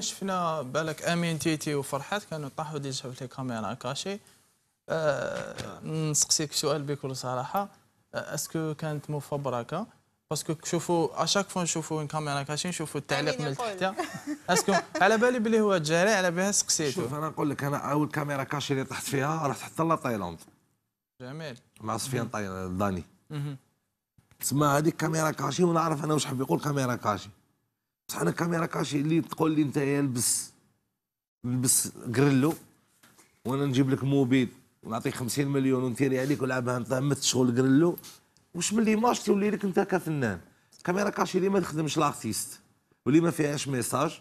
شفنا بالك امين تيتي وفرحات كانوا طاحوا ديجا في الكاميرا كاميرا كاشي أه نسقسيك سؤال بكل صراحه آه، اسكو كانت مفبركه باسكو شوفوا اشاك فوا نشوفوا الكاميرا كاميرا كاشي نشوفوا التعليق من تحت اسكو على بالي بلي هو جاري على بها سقسيته شوف انا نقول لك انا اول كاميرا كاشي اللي طحت فيها رحت حتى لتايلاند جميل مع سفيان داني تسمى هذيك كاميرا كاشي ونعرف انا واش حب يقول كاميرا كاشي بصح انا كاميرا كاشي اللي تقول لي انت يلبس نلبس قرلو وانا نجيب لك موبيل ونعطيك 50 مليون ونتيري عليك ولعبها انت همت شغل قرلو واش من ليماج تولي لك انت كفنان كاميرا كاشي اللي ما تخدمش لارتيست واللي ما فيهاش ميساج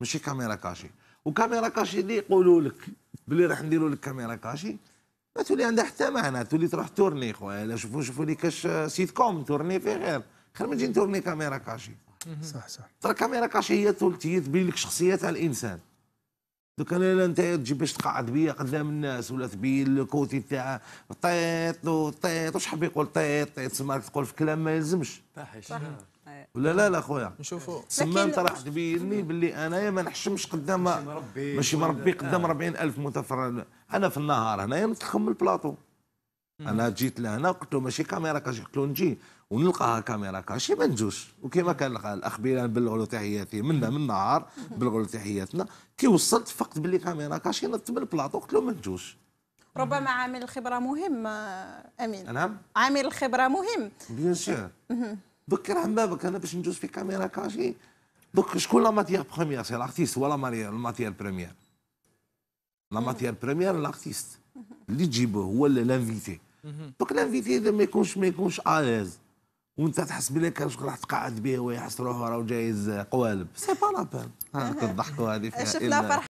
ماشي كاميرا كاشي وكاميرا كاشي اللي يقولوا لك بلي راح نديروا لك كاميرا كاشي ما تولي عندها حتى معنى تولي تروح تورني خويا شوفوا شوفوا لي كاش سيت كوم تورني فيه غير خير ما تجي تورني كاميرا كاشي صح صح ترى كاميرا كاش هي ثلثيه تبين لك شخصيه تاع الانسان دوك انا انت تجيب باش تقعد بيا قدام الناس ولا تبين الكوتي تاع طيط وطيط حاب يقول طيط طيط تسمع تقول في كلام ما يلزمش صحيح ولا لا لا خويا نشوفوا تسمى انت راح تبيني باللي انايا ما نحشمش قدام ماشي مربي قدام 40000 آه. متفرج انا في النهار هنايا نتخم البلاطو انا جيت لهنا قلت له ماشي كاميرا قلت له نجي ونلقاها كاميرا كاشي ما نجوش وكما كان بيلان بلغوا له تحياتي منا من نهار بلغوا له تحياتنا كي وصلت فقت باللي كاميرا كاشي نط من البلاطو قلت له ما نجوش ربما عامل الخبره مهم آه، امين نعم عامل الخبره مهم بيان سور بك راه بابك انا باش نجوز في كاميرا كاشي دوك شكون لا ماتيير بروميير سي لارتيست ولا ماتيير بريميير لا ماتيير بريميير لارتيست اللي تجيبه هو لانفيتي دوك لافيتي اذا ما يكونش ما يكونش اليز وانت تحس بلي كان شكون راح تقعد به ويحس روحه راه جايز قوالب سي با لا بان هذيك الضحكه هذه فيها